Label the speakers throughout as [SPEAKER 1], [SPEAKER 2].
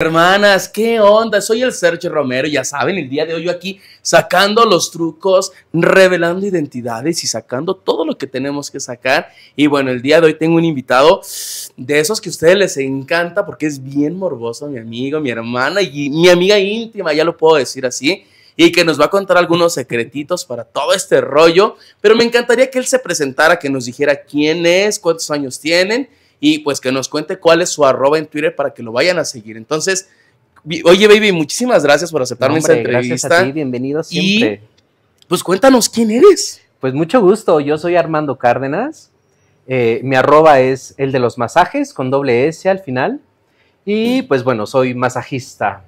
[SPEAKER 1] Hermanas, ¿qué onda? Soy el Sergio Romero, ya saben, el día de hoy yo aquí sacando los trucos, revelando identidades y sacando todo lo que tenemos que sacar. Y bueno, el día de hoy tengo un invitado de esos que a ustedes les encanta porque es bien morboso, mi amigo, mi hermana y mi amiga íntima, ya lo puedo decir así y que nos va a contar algunos secretitos para todo este rollo. Pero me encantaría que él se presentara, que nos dijera quién es, cuántos años tienen y pues que nos cuente cuál es su arroba en Twitter para que lo vayan a seguir. Entonces, oye, baby,
[SPEAKER 2] muchísimas gracias por aceptar nuestra entrevista. Gracias a ti, bienvenido siempre. Y, pues cuéntanos quién eres. Pues mucho gusto, yo soy Armando Cárdenas. Eh, mi arroba es el de los masajes con doble S al final. Y pues bueno, soy masajista.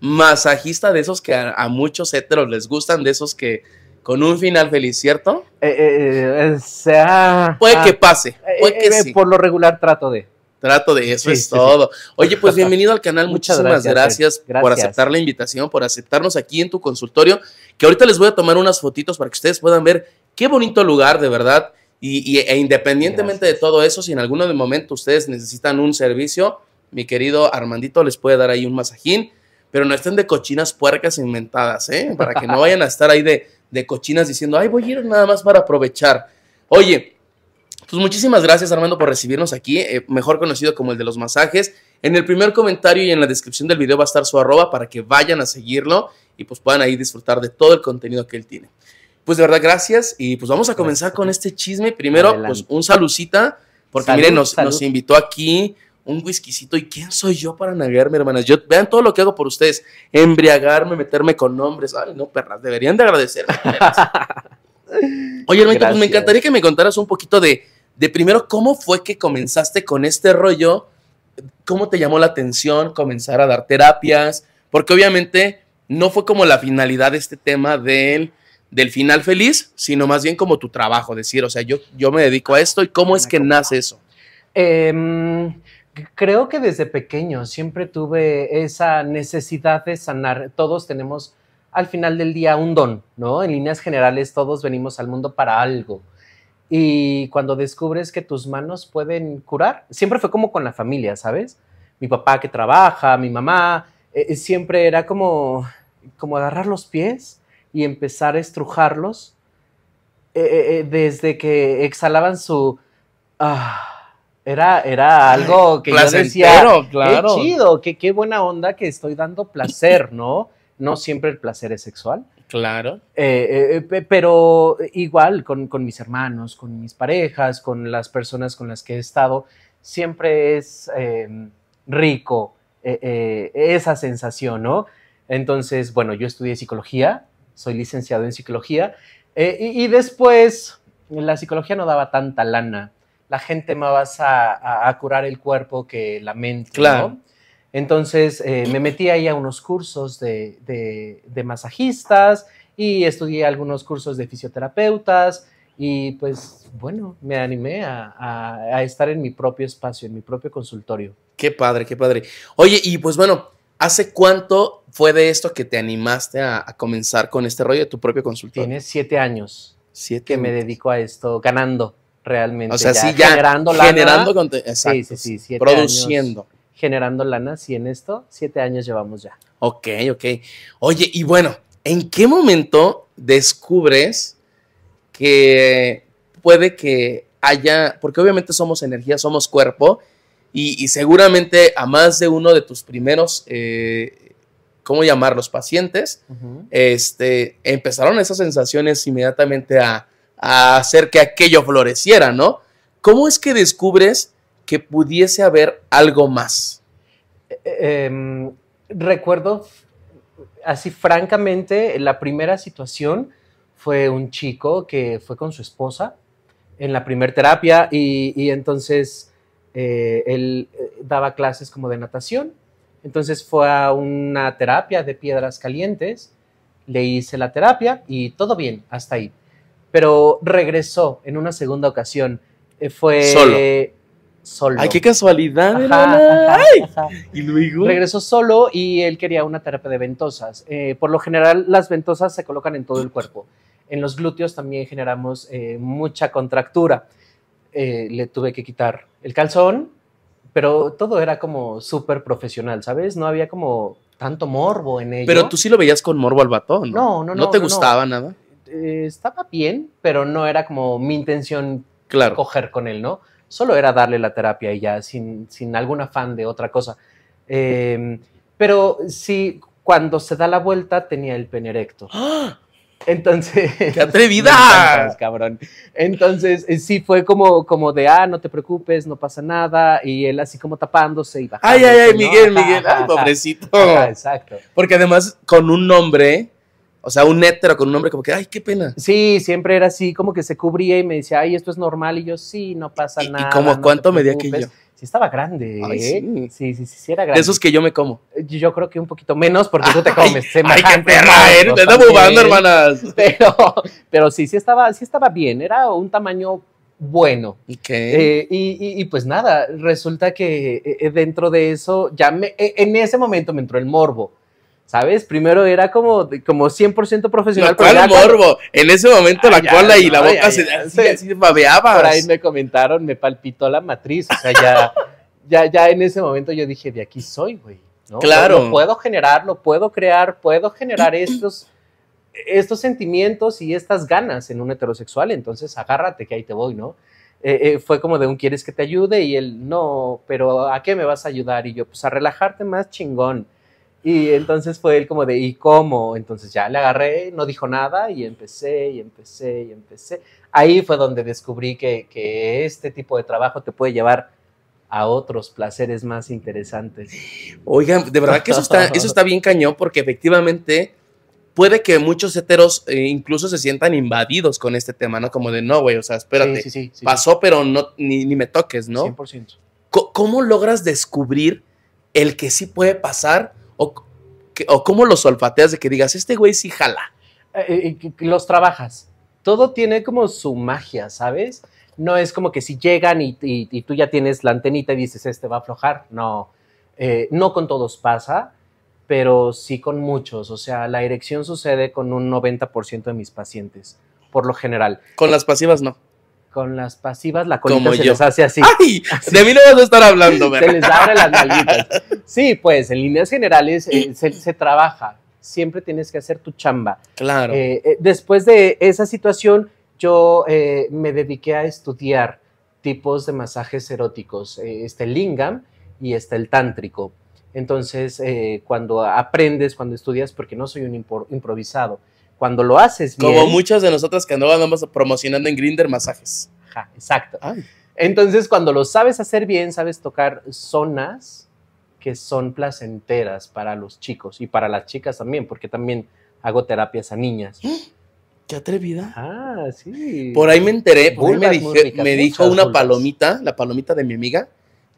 [SPEAKER 2] Masajista de esos que a, a muchos heteros les gustan, de esos
[SPEAKER 1] que con un final feliz, ¿cierto? Eh,
[SPEAKER 2] eh, eh, sea, puede que ah,
[SPEAKER 1] pase, puede que sí.
[SPEAKER 2] Por lo regular trato de.
[SPEAKER 1] Trato de, eso es todo. Oye, pues bienvenido al canal, muchísimas gracias, por aceptar la invitación, por aceptarnos aquí en tu consultorio, que ahorita les voy a tomar unas fotitos para que ustedes puedan ver qué bonito lugar, de verdad. Y, e independientemente de todo eso, si en alguno de momento ustedes necesitan un servicio, mi querido Armandito les puede dar ahí un masajín, pero no estén de cochinas puercas inventadas, ¿eh? Para que no vayan a estar ahí de, de cochinas diciendo, ay, voy a ir nada más para aprovechar. Oye, pues muchísimas gracias Armando por recibirnos aquí, eh, mejor conocido como el de los masajes. En el primer comentario y en la descripción del video va a estar su arroba para que vayan a seguirlo y pues puedan ahí disfrutar de todo el contenido que él tiene. Pues de verdad, gracias y pues vamos a comenzar con este chisme. Primero, pues un saludita porque miren, nos, nos invitó aquí un whiskycito. ¿Y quién soy yo para navegarme, hermanas? Yo, vean todo lo que hago por ustedes. Embriagarme, meterme con nombres. Ay, no, perras, deberían de agradecer. Oye, hermanito, pues me encantaría que me contaras un poquito de, de primero, ¿cómo fue que comenzaste con este rollo? ¿Cómo te llamó la atención comenzar a dar terapias? Porque obviamente no fue como la finalidad de este tema del, del final feliz, sino más bien como tu trabajo, decir, o sea, yo, yo me dedico a esto y cómo es que
[SPEAKER 2] nace eso. Eh, creo que desde pequeño siempre tuve esa necesidad de sanar. Todos tenemos al final del día un don, ¿no? En líneas generales todos venimos al mundo para algo. Y cuando descubres que tus manos pueden curar, siempre fue como con la familia, ¿sabes? Mi papá que trabaja, mi mamá, eh, eh, siempre era como, como agarrar los pies y empezar a estrujarlos eh, desde que exhalaban su... Ah, era, era algo que yo decía, claro. qué chido, que, qué buena onda que estoy dando placer, ¿no? No siempre el placer es sexual. Claro. Eh, eh, eh, pero igual con, mis hermanos, con mis parejas, con las personas con las que he estado, siempre es em, rico esa sensación, ¿no? Entonces, bueno, yo estudié psicología, soy licenciado en psicología, y después la psicología no daba tanta lana la gente más vas a, curar el cuerpo que la mente. Claro. Entonces eh, me metí ahí a unos cursos de, masajistas y estudié algunos cursos de fisioterapeutas y pues bueno, me animé a, estar en mi propio espacio, en mi propio consultorio. Qué padre, qué padre. Oye, y pues bueno,
[SPEAKER 1] ¿Hace cuánto fue de esto que te animaste a, comenzar con este rollo de tu propio consultorio?
[SPEAKER 2] Tienes siete años. Siete. Que me dedico a esto ganando realmente. generando lana. Generando produciendo. generando lana. y en esto, siete años llevamos ya.
[SPEAKER 1] Ok, ok. Oye, y bueno, ¿en qué momento descubres que puede que haya, porque obviamente somos energía, somos cuerpo, y, seguramente a más de uno de tus primeros, eh, ¿Cómo ¿cómo Los Pacientes, este, empezaron esas sensaciones inmediatamente a, a hacer que aquello floreciera, ¿no? ¿Cómo es que
[SPEAKER 2] descubres que pudiese haber algo más? Eh, em, recuerdo, así francamente, la primera situación fue un chico que fue con su esposa en la primera terapia y, entonces eh, él eh, daba clases como de natación. Entonces fue a una terapia de piedras calientes, le hice la terapia y todo bien, hasta ahí pero regresó en una segunda ocasión. Eh, fue solo. Ay, qué
[SPEAKER 1] casualidad. regresó
[SPEAKER 2] solo y él quería una terapia de ventosas. Eh, por lo general, las ventosas se colocan en todo el cuerpo. En los glúteos también generamos eh, mucha contractura. le tuve que quitar el calzón, pero todo era como súper profesional, ¿sabes? No había como tanto morbo en ello. Pero tú
[SPEAKER 1] sí lo veías con morbo al batón, ¿no? No, no, no. no te gustaba nada?
[SPEAKER 2] Eh, estaba bien, pero no era como mi intención coger con él, ¿no? Solo era darle la terapia y ya, sin, algún afán de otra cosa. Em, pero sí, cuando se da la vuelta tenía el pene erecto. ¡Ah! Entonces. ¡Qué atrevida! cabrón. Entonces, eh, sí, fue como, como de, ah, no te preocupes, no pasa nada. Y él así como tapándose y bajando. Ay, ay, ay, Miguel, Miguel, pobrecito.
[SPEAKER 1] exacto. Porque además, con un nombre o sea, un hétero con un hombre como que, ay, qué
[SPEAKER 2] pena. Sí, siempre era así, como que se cubría y me decía, ay, esto es normal. Y yo, sí, no pasa nada. ¿Y como cuánto medía que Sí, estaba grande. ¿eh? sí. sí. sí, sí, era grande. De esos
[SPEAKER 1] que yo me como.
[SPEAKER 2] Yo creo que un poquito menos porque tú te comes. Ay, qué perra, eres, eh, te bubando, hermanas. Pero, sí, sí estaba, sí estaba bien. Era un tamaño bueno. Eh, y, y, y, pues nada, resulta que dentro de eso, ya me, en ese momento me entró el morbo ¿Sabes? Primero era como, como 100% profesional. La morbo. En ese momento ah, la cola y la boca se, babeaba. ahí me comentaron, me palpitó la matriz. O sea, ya, ya, en ese momento yo dije, de aquí soy, güey. Claro. Lo puedo generar, lo puedo crear, puedo generar estos, estos sentimientos y estas ganas en un heterosexual. Entonces agárrate que ahí te voy, ¿no? Eh, eh, fue como de un quieres que te ayude y él no, pero ¿a qué me vas a ayudar? Y yo, pues a relajarte más chingón. Y entonces fue él como de, ¿y cómo? Entonces ya le agarré, no dijo nada y empecé y empecé y empecé. Ahí fue donde descubrí que, este tipo de trabajo te puede llevar a otros placeres más interesantes. Oigan, de verdad que eso está, eso está
[SPEAKER 1] bien cañón porque efectivamente puede que muchos heteros eh, incluso se sientan invadidos con este tema, ¿no? Como de, no, güey, o sea, espérate, pasó, pero no, ni, ni, me toques, ¿no? 100%. ¿Cómo logras descubrir el que sí puede pasar? O, cómo los olfateas de que digas, este güey sí jala.
[SPEAKER 2] Eh, eh, los trabajas. Todo tiene como su magia, ¿sabes? No es como que si llegan y, tú ya tienes la antenita y dices, este va a aflojar. No, eh, no con todos pasa, pero sí con muchos. O sea, la erección sucede con un 90% de mis pacientes, por lo general. Con las pasivas no con las pasivas la colita se les hace así. ¡Ay!
[SPEAKER 1] De mí no vas a estar hablando, ¿verdad? Se les abre las nalguitas.
[SPEAKER 2] Sí, pues en líneas generales eh, se, trabaja. Siempre tienes que hacer tu chamba. Claro. Eh, eh, después de esa situación, yo me dediqué a estudiar tipos de masajes eróticos. está el lingam y está el tántrico. Entonces, cuando aprendes, cuando estudias, porque no soy un improvisado, cuando lo haces bien. Como muchas de nosotras que vamos promocionando en Grinder masajes. Ajá, exacto. Ah. Entonces, cuando lo sabes hacer bien, sabes tocar zonas que son placenteras para los chicos y para las chicas también, porque también hago terapias a niñas.
[SPEAKER 1] ¡Qué atrevida! Ah, sí. Por ahí me enteré, me, dijo una
[SPEAKER 2] palomita, la
[SPEAKER 1] palomita de mi amiga,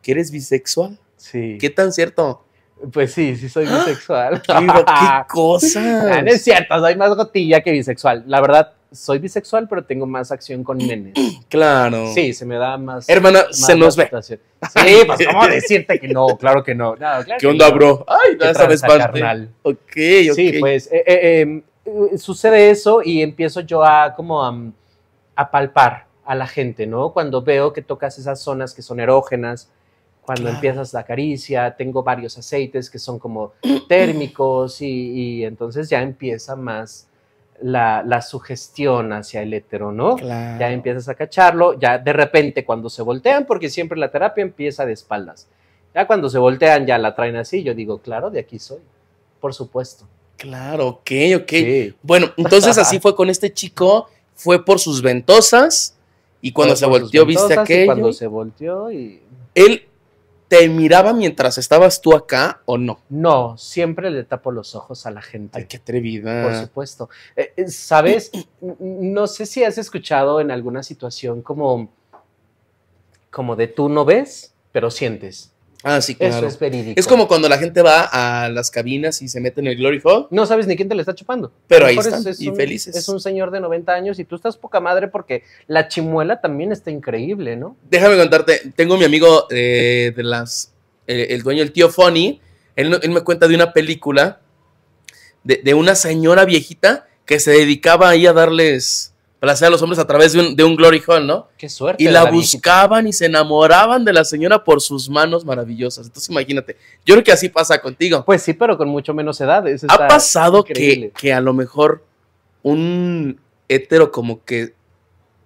[SPEAKER 1] que eres bisexual. Sí. ¿Qué tan cierto? Pues sí, sí
[SPEAKER 2] soy ¡Ah! bisexual. ¿Qué, cosa? Ah, no, es cierto, soy más gotilla que bisexual. La verdad, soy bisexual, pero tengo más acción con nenes. Claro. Sí, se me da más. Hermana, se nos ve. Sí, pues cómo decirte que no, claro que no. ¿Qué onda, bro? Ay, no sabes parte. Ok, ok. Sí, pues eh, eh, em, eh, sucede eso y empiezo yo a como a palpar a la gente, ¿no? Cuando veo que tocas esas zonas que son erógenas, cuando empiezas la caricia, tengo varios aceites que son como térmicos y, entonces ya empieza más la, sugestión hacia el hétero, ¿no? Ya empiezas a cacharlo, ya de repente cuando se voltean, porque siempre la terapia empieza de espaldas, ya cuando se voltean ya la traen así, yo digo, claro, de aquí soy, por supuesto. Claro,
[SPEAKER 1] ok, ok. Bueno, entonces así fue con este chico, fue por sus ventosas y cuando se volteó, viste aquello. cuando se
[SPEAKER 2] volteó y... Él ¿Te miraba mientras estabas tú acá o no? No, siempre le tapo los ojos a la gente. Ay, qué atrevida. Por supuesto. Eh, eh, ¿Sabes? no sé si has escuchado en alguna situación como, como de tú no ves, pero sientes. Ah, sí, claro. Eso es verídico. Es como cuando la gente va a
[SPEAKER 1] las cabinas y se mete en el Glory Hall. No sabes ni quién te le está chupando. Pero ahí están, y felices. Es un
[SPEAKER 2] señor de 90 años y tú estás poca madre porque la chimuela también está increíble, ¿no?
[SPEAKER 1] Déjame contarte, tengo mi amigo eh, de las... Eh, el dueño, el tío Funny. él, me cuenta de una película de, de una señora viejita que se dedicaba ahí a darles placer a los hombres a través de un, glory hall, ¿no? Qué suerte. Y la, buscaban y se enamoraban de la señora por sus manos maravillosas. Entonces imagínate, yo creo que así pasa contigo. Pues sí,
[SPEAKER 2] pero con mucho menos edad. ha pasado que,
[SPEAKER 1] que, a lo mejor un hétero como que,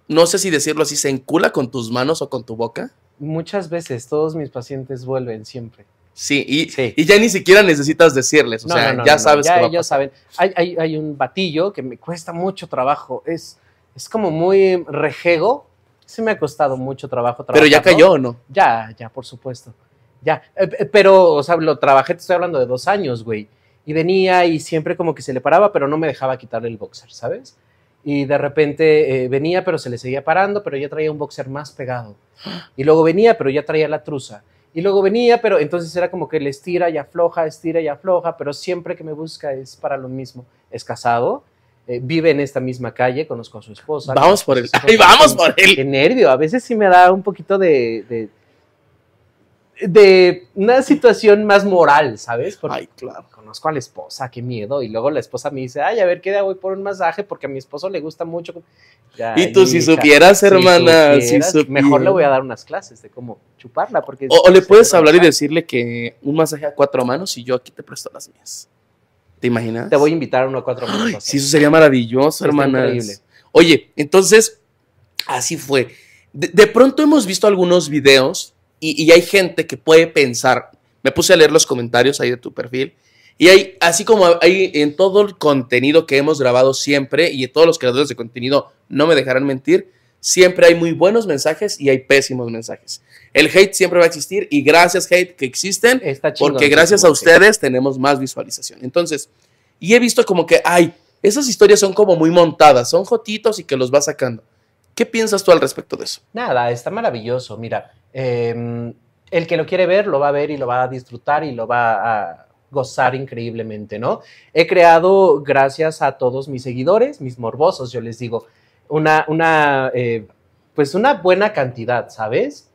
[SPEAKER 1] no sé si decirlo así, se encula con tus manos o con tu boca.
[SPEAKER 2] Muchas veces, todos mis pacientes vuelven siempre.
[SPEAKER 1] Sí, y, y ya ni siquiera necesitas decirles, o sea, ya sabes ya ellos
[SPEAKER 2] saben. hay un batillo que me cuesta mucho trabajo, es es como muy rejego. Sí me ha costado mucho trabajo trabajar. Pero ya cayó o no? Ya, ya, por supuesto. Ya, eh, eh, pero, o sea, lo trabajé, te estoy hablando de dos años, güey. Y venía y siempre como que se le paraba, pero no me dejaba quitarle el boxer, ¿sabes? y de repente eh, venía, pero se le seguía parando, pero ya traía un boxer más pegado. Y luego venía, pero ya traía la truza. Y luego venía, pero entonces era como que le estira y afloja, estira y afloja, pero siempre que me busca es para lo mismo. Es casado, eh, vive en esta misma calle, conozco a su esposa. Vamos por él. vamos por él. Qué nervio. A veces sí me da un poquito de, de una situación más moral, ¿sabes? Porque Ay, claro. Conozco a la esposa, qué miedo. Y luego la esposa me dice, "Ay, a ver, ¿qué ¿qué voy por un masaje porque a mi esposo le gusta mucho." y tú si supieras, hermana, si, mejor le voy a dar unas clases de cómo chuparla porque o le puedes hablar
[SPEAKER 1] y decirle que un masaje a cuatro manos y yo aquí te presto las mías. ¿Te imaginas? Te voy a invitar a uno a cuatro minutos. Sí, eso sería maravilloso, hermana. Increíble. Oye, entonces, así fue. De, pronto hemos visto algunos videos y, hay gente que puede pensar. Me puse a leer los comentarios ahí de tu perfil. Y hay, así como hay en todo el contenido que hemos grabado siempre, y todos los creadores de contenido no me dejarán mentir, siempre hay muy buenos mensajes y hay pésimos mensajes. El hate siempre va a existir y gracias, hate, que existen, Está porque gracias a ustedes tenemos más visualización. Entonces, y he visto como que, ay, esas historias son como muy montadas, son jotitos y que los va sacando. ¿Qué piensas tú al respecto de eso?
[SPEAKER 2] Nada, está maravilloso. Mira, em, el que lo quiere ver lo va a ver y lo va a disfrutar y lo va a gozar increíblemente, ¿no? He creado, gracias a todos mis seguidores, mis morbosos, yo les digo, una, una, eh, pues una buena cantidad, ¿sabes?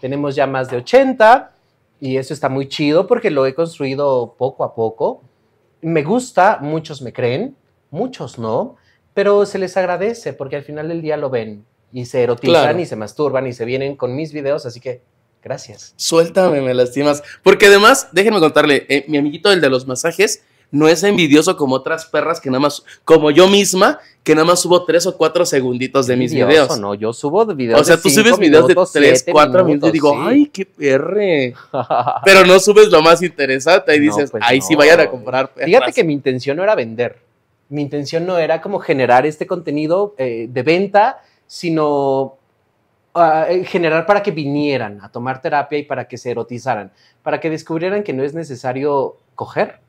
[SPEAKER 2] Tenemos ya más de 80 y eso está muy chido porque lo he construido poco a poco. Me gusta, muchos me creen, muchos no, pero se les agradece porque al final del día lo ven y se erotizan y se masturban y se vienen con mis videos, así que gracias.
[SPEAKER 1] Suéltame, me lastimas. Porque además, déjenme contarle, eh, mi amiguito, el de los masajes, no es envidioso como otras perras que nada más, como yo misma, que nada más subo tres o cuatro segunditos de mis videos. No,
[SPEAKER 2] yo subo videos. O sea, tú subes videos de tres, cuatro minutos, y digo, ay,
[SPEAKER 1] qué perre. Pero no subes lo más interesante y dices, pues ahí sí vayan a comprar
[SPEAKER 2] Fíjate que mi intención no era vender. Mi intención no era como generar este contenido eh, de venta, sino ah, eh, generar para que vinieran a tomar terapia y para que se erotizaran, para que descubrieran que no es necesario coger,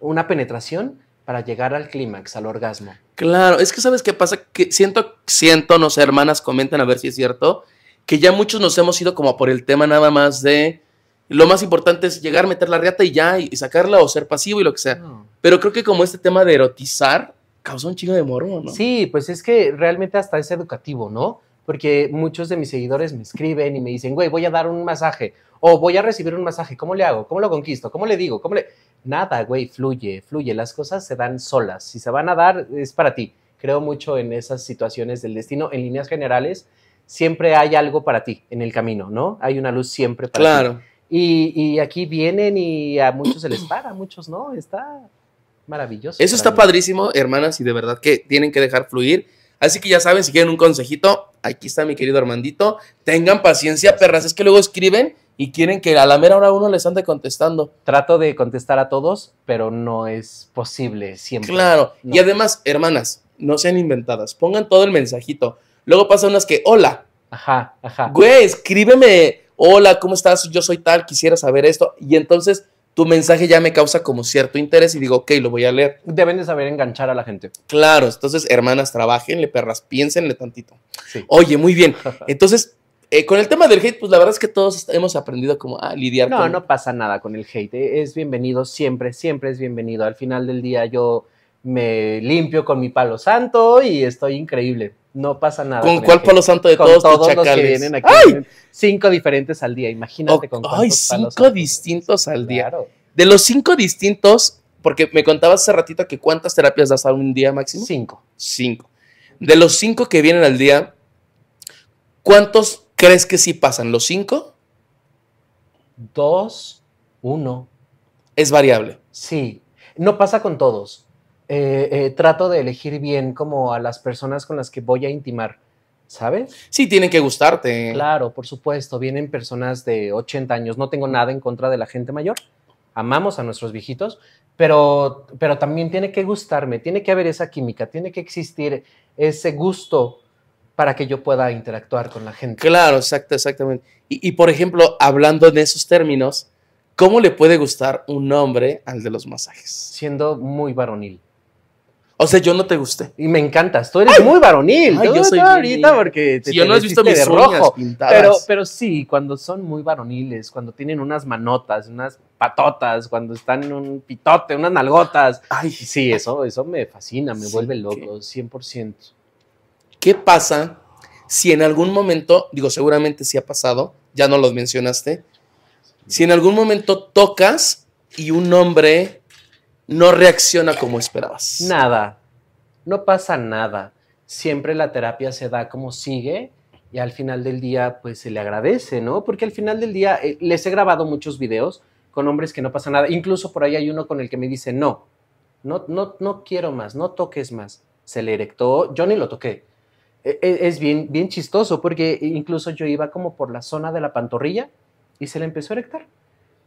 [SPEAKER 2] una penetración para llegar al clímax, al orgasmo.
[SPEAKER 1] Claro, es que sabes qué pasa, que siento, siento, no sé, hermanas, comentan, a ver si es cierto, que ya muchos nos hemos ido como por el tema nada más de lo más importante es llegar, meter la reata y ya, y, sacarla o ser
[SPEAKER 2] pasivo y lo que sea. Pero creo que como este tema de erotizar causa un chingo de morbo, ¿no? Sí, pues es que realmente hasta es educativo, ¿no? porque muchos de mis seguidores me escriben y me dicen, güey, voy a dar un masaje o voy a recibir un masaje, ¿cómo le hago? ¿Cómo lo conquisto? ¿Cómo le digo? ¿Cómo le...? Nada, güey, fluye, fluye, las cosas se dan solas, si se van a dar es para ti. Creo mucho en esas situaciones del destino, en líneas generales, siempre hay algo para ti en el camino, ¿no? Hay una luz siempre para claro. ti. Claro. Y, aquí vienen y a muchos se les para, a muchos no, está maravilloso. Eso está
[SPEAKER 1] padrísimo, hermanas, y de verdad que tienen que dejar fluir Así que ya saben, si quieren un consejito, aquí está mi querido Armandito. Tengan paciencia, perras. Es que luego escriben y quieren que a la mera hora uno les ande contestando. Trato de contestar a todos, pero no es posible siempre. Claro. Y además, hermanas, no sean inventadas. Pongan todo el mensajito. Luego pasa unas que, hola. Ajá, ajá. Güey, escríbeme. Hola, ¿cómo estás? Yo soy tal, quisiera saber esto. Y entonces tu mensaje ya me causa como cierto interés y digo, ok, lo voy a leer.
[SPEAKER 2] Deben de saber enganchar a la gente.
[SPEAKER 1] Claro, entonces, hermanas, le perras, piénsenle tantito. Oye, muy bien. Entonces, eh, con el tema del hate, pues la verdad
[SPEAKER 2] es que todos hemos aprendido como a lidiar con... No, no pasa nada con el hate. E, es bienvenido siempre, siempre es bienvenido. Al final del día yo me limpio con mi palo santo y estoy increíble no pasa nada. ¿Con, cuál palo santo de todos, los que vienen aquí? Cinco diferentes al día, imagínate con ¡Ay, cinco distintos al día! De los cinco distintos,
[SPEAKER 1] porque me contabas hace ratito que cuántas terapias das a un día máximo. Cinco. Cinco. De los cinco que vienen al día, ¿cuántos crees que sí pasan? ¿Los cinco?
[SPEAKER 2] Dos, uno. Es variable. Sí. No pasa con todos. Eh, eh, trato de elegir bien como a las personas con las que voy a intimar, ¿sabes? Sí, tienen que gustarte. Claro, por supuesto, vienen personas de 80 años, no tengo nada en contra de la gente mayor, amamos a nuestros viejitos, pero, pero también tiene que gustarme, tiene que haber esa química, tiene que existir ese gusto para que yo pueda interactuar con la gente.
[SPEAKER 1] Claro, exacto, exactamente. Y, y, por ejemplo, hablando en esos términos, ¿cómo le puede gustar un hombre al de los
[SPEAKER 2] masajes? Siendo muy varonil. O sea, yo no te gusté. Y me encantas. Tú eres muy varonil. Ay, yo soy ahorita porque te, yo no visto mis rojo. Pintadas. Pero, pero sí, cuando son muy varoniles, cuando tienen unas manotas, unas patotas, cuando están en un pitote, unas nalgotas. Ay. Sí, eso, eso me fascina, me vuelve loco, 100%.
[SPEAKER 1] ¿Qué pasa si en algún momento, digo, seguramente sí ha pasado, ya no los mencionaste, si en algún momento tocas y un hombre no reacciona como esperabas.
[SPEAKER 2] Nada, no pasa nada. Siempre la terapia se da como sigue y al final del día pues se le agradece, ¿no? Porque al final del día eh, les he grabado muchos videos con hombres que no pasa nada. Incluso por ahí hay uno con el que me dice, no, no, no, no quiero más, no toques más. Se le erectó, yo ni lo toqué. E, e, es bien, bien chistoso porque incluso yo iba como por la zona de la pantorrilla y se le empezó a erectar.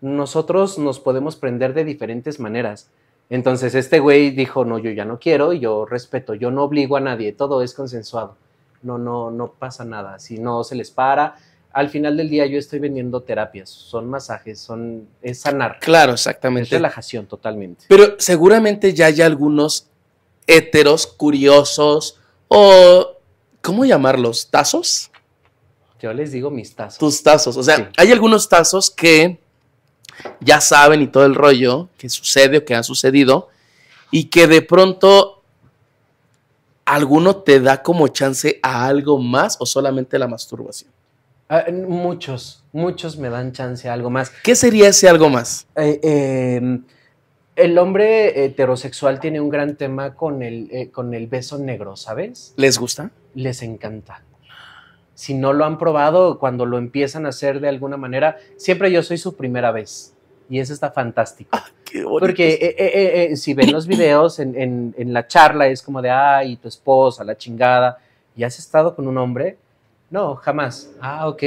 [SPEAKER 2] Nosotros nos podemos prender de diferentes maneras entonces este güey dijo, no, yo ya no quiero, y yo respeto, yo no obligo a nadie, todo es consensuado. No, no, no pasa nada, si no se les para. Al final del día yo estoy vendiendo terapias, son masajes, son es sanar. Claro, exactamente. Es relajación totalmente.
[SPEAKER 1] Pero seguramente ya hay algunos heteros curiosos o ¿cómo llamarlos? ¿Tazos? Yo les digo mis tazos. Tus tazos, o sea, hay algunos tazos que ya saben y todo el rollo que sucede o que ha sucedido, y que de pronto alguno te da como chance a algo más o solamente la masturbación.
[SPEAKER 2] Ah, muchos, muchos me dan chance a algo más.
[SPEAKER 1] ¿Qué sería ese algo más? Eh, em,
[SPEAKER 2] el hombre heterosexual tiene un gran tema con el, eh, con el beso negro, ¿sabes? ¿Les gusta? Les encanta si no lo han probado, cuando lo empiezan a hacer de alguna manera, siempre yo soy su primera vez. Y eso está fantástico. Ah, Porque eh, eh, eh, si ven los videos en, la charla es como de, ay, tu esposa, la chingada, ¿y has estado con un hombre? No, jamás. Ah, ok.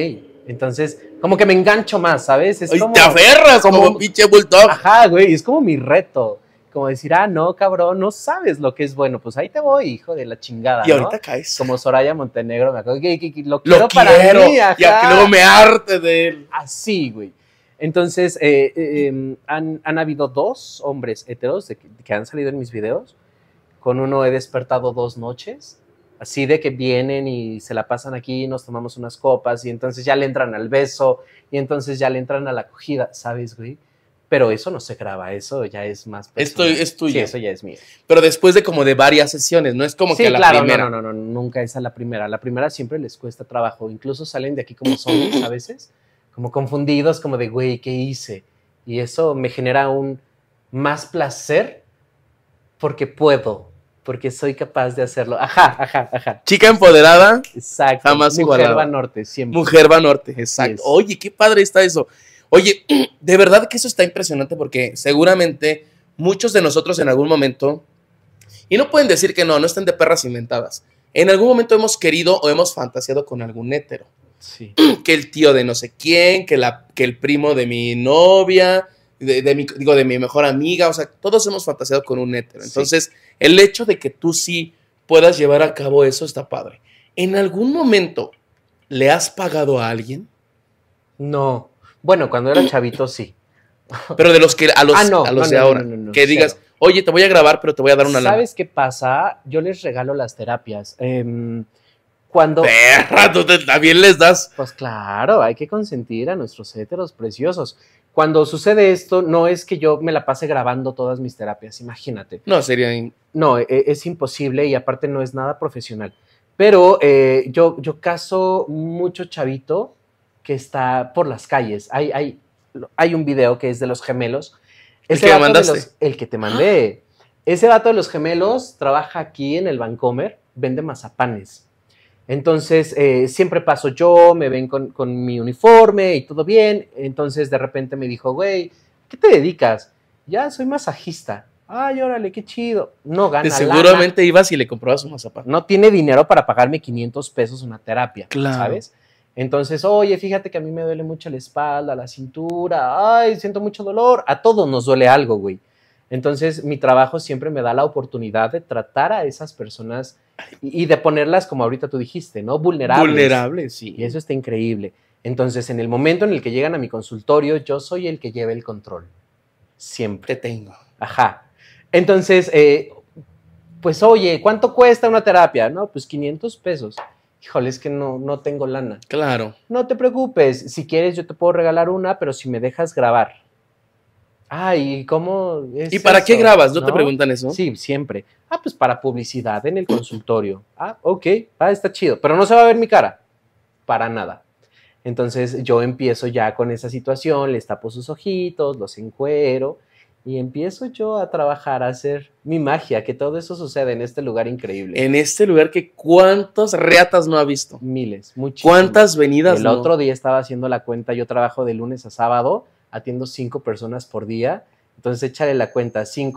[SPEAKER 2] Entonces, como que me engancho más, ¿sabes? Es como, te aferras como, un pinche bulldog. Ajá, güey, es como mi reto. Como decir, ah, no, cabrón, no sabes lo que es bueno. Pues ahí te voy, hijo de la chingada. Y ahorita caes. Como Soraya Montenegro, me acuerdo que, lo, quiero, para mí. Y a que luego me harte de él. Así, güey. Entonces, eh, eh, em, han, han, habido dos hombres heteros que, han salido en mis videos. Con uno he despertado dos noches, así de que vienen y se la pasan aquí, nos tomamos unas copas y entonces ya le entran al beso y entonces ya le entran a la acogida, ¿sabes, güey? Pero eso no se graba, eso ya es más. Esto es tuyo. eso ya
[SPEAKER 1] es mío. Pero después de como de varias sesiones, no es como que la primera. No,
[SPEAKER 2] no, no, nunca es la primera. la primera siempre les cuesta trabajo. Incluso salen de aquí como son a veces como confundidos, como de, güey, ¿qué hice? Y eso me genera un más placer porque puedo, porque soy capaz de hacerlo. Ajá, ajá, ajá.
[SPEAKER 1] Chica empoderada. Exacto. Jamás Mujer va
[SPEAKER 2] norte, siempre. Mujer va
[SPEAKER 1] norte, exacto. Oye, qué padre está eso. Oye, de verdad que eso está impresionante porque seguramente muchos de nosotros en algún momento, y no pueden decir que no, no estén de perras inventadas, en algún momento hemos querido o hemos fantaseado con algún hétero. Sí. Que el tío de no sé quién, que, la, que el primo de mi novia, de, mi, digo, de mi mejor amiga, o sea, todos hemos fantaseado con un hétero. Entonces, el hecho de que tú sí puedas llevar a cabo eso
[SPEAKER 2] está padre. ¿En algún momento le has pagado a alguien? No. Bueno, cuando era chavito sí. Pero de los que a los, ah, a los de ahora, que digas, oye, te voy a grabar, pero te voy a dar una ¿Sabes qué pasa? Yo les regalo las terapias. Em, cuando. Perra, tú también les das. Pues claro, hay que consentir a nuestros héteros preciosos. Cuando sucede esto, no es que yo me la pase grabando todas mis terapias, imagínate. No, sería. No, e, e, es, imposible y aparte no es nada profesional. Pero eh, yo, yo caso mucho chavito que está por las calles. Hay, hay, hay un video que es de los gemelos. ¿El que mandaste? el que te mandé. Ese dato de los gemelos trabaja aquí en el Bancomer, vende mazapanes. Entonces, eh, siempre paso yo, me ven con, mi uniforme y todo bien. Entonces, de repente me dijo, güey, ¿qué te dedicas? Ya soy masajista. Ay, órale, qué chido. No gana. Seguramente ibas y le comprabas un mazapán. No tiene dinero para pagarme 500 pesos una terapia, ¿sabes? Entonces, oye, fíjate que a mí me duele mucho la espalda, la cintura, ay, siento mucho dolor. A todos nos duele algo, güey. Entonces, mi trabajo siempre me da la oportunidad de tratar a esas personas y de ponerlas, como ahorita tú dijiste, ¿no? Vulnerables. Vulnerables, sí. Y eso está increíble. Entonces, en el momento en el que llegan a mi consultorio, yo soy el que lleva el control. Siempre. Te tengo. Ajá. Entonces, eh, pues oye, ¿cuánto cuesta una terapia? No, pues 500 pesos. Híjole, es que no, no tengo lana. Claro. No te preocupes, si quieres yo te puedo regalar una, pero si me dejas grabar. Ah, ¿y cómo ¿Y para qué grabas? ¿No, te preguntan eso? Sí, siempre. Ah, pues para publicidad en el consultorio. Ah, ok, ah, está chido, pero no se va a ver mi cara. Para nada. Entonces yo empiezo ya con esa situación, les tapo sus ojitos, los encuero y empiezo yo a trabajar, a hacer mi magia, que todo eso sucede en este lugar increíble. En este lugar que
[SPEAKER 1] cuántas reatas no ha visto. Miles, muchísimas. ¿Cuántas venidas? El otro
[SPEAKER 2] día estaba haciendo la cuenta, yo trabajo de lunes a sábado atiendo cinco personas por día, entonces échale la cuenta, cinco